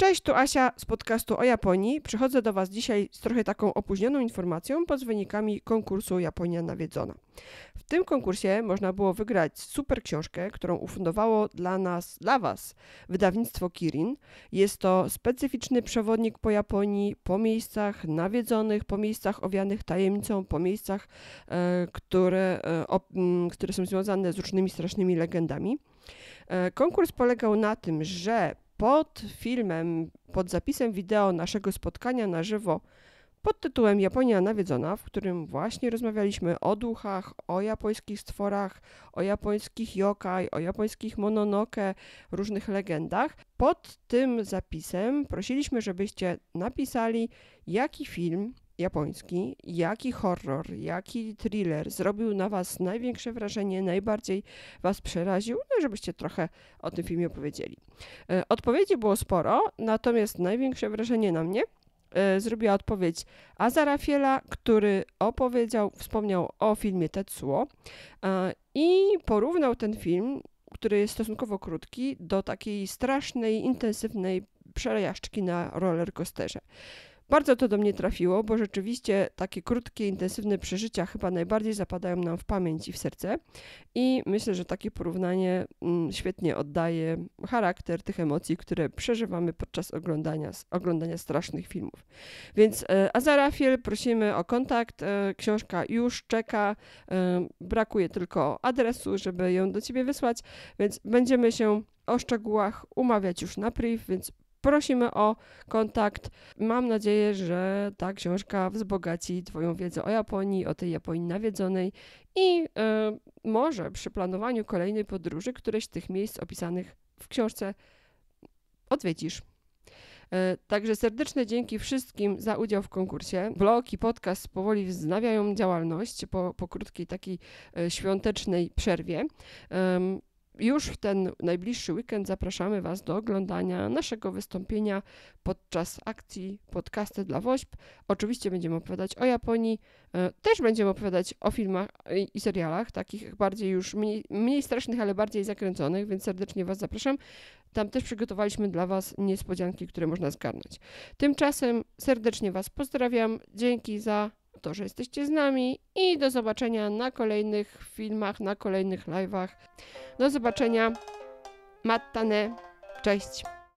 Cześć, tu Asia z podcastu o Japonii. Przychodzę do Was dzisiaj z trochę taką opóźnioną informacją pod wynikami konkursu Japonia Nawiedzona. W tym konkursie można było wygrać super książkę, którą ufundowało dla nas, dla Was wydawnictwo Kirin. Jest to specyficzny przewodnik po Japonii, po miejscach nawiedzonych, po miejscach owianych tajemnicą, po miejscach, e, które, e, które są związane z różnymi strasznymi legendami. E, konkurs polegał na tym, że pod filmem, pod zapisem wideo naszego spotkania na żywo pod tytułem Japonia nawiedzona, w którym właśnie rozmawialiśmy o duchach, o japońskich stworach, o japońskich yokai, o japońskich mononoke, różnych legendach. Pod tym zapisem prosiliśmy, żebyście napisali, jaki film japoński, jaki horror, jaki thriller zrobił na Was największe wrażenie, najbardziej Was przeraził, no żebyście trochę o tym filmie opowiedzieli. E, odpowiedzi było sporo, natomiast największe wrażenie na mnie e, zrobiła odpowiedź Azarafiela, który opowiedział, wspomniał o filmie Tetsuo e, i porównał ten film, który jest stosunkowo krótki, do takiej strasznej, intensywnej przejażdżki na rollercoasterze. Bardzo to do mnie trafiło, bo rzeczywiście takie krótkie, intensywne przeżycia chyba najbardziej zapadają nam w pamięć i w serce. I myślę, że takie porównanie mm, świetnie oddaje charakter tych emocji, które przeżywamy podczas oglądania, oglądania strasznych filmów. Więc e, Azarafiel, prosimy o kontakt. E, książka już czeka. E, brakuje tylko adresu, żeby ją do Ciebie wysłać, więc będziemy się o szczegółach umawiać już na priv, więc prosimy o kontakt. Mam nadzieję, że ta książka wzbogaci Twoją wiedzę o Japonii, o tej Japonii nawiedzonej i y, może przy planowaniu kolejnej podróży któreś z tych miejsc opisanych w książce odwiedzisz. E, także serdeczne dzięki wszystkim za udział w konkursie. Blog i podcast powoli wznawiają działalność po, po krótkiej takiej e, świątecznej przerwie. Już w ten najbliższy weekend zapraszamy Was do oglądania naszego wystąpienia podczas akcji Podcasty dla WOŚP. Oczywiście będziemy opowiadać o Japonii, e, też będziemy opowiadać o filmach i serialach, takich bardziej już mniej, mniej strasznych, ale bardziej zakręconych, więc serdecznie Was zapraszam. Tam też przygotowaliśmy dla Was niespodzianki, które można zgarnąć. Tymczasem serdecznie Was pozdrawiam. Dzięki za to, że jesteście z nami i do zobaczenia na kolejnych filmach, na kolejnych live'ach. Do zobaczenia. Mattane. Cześć.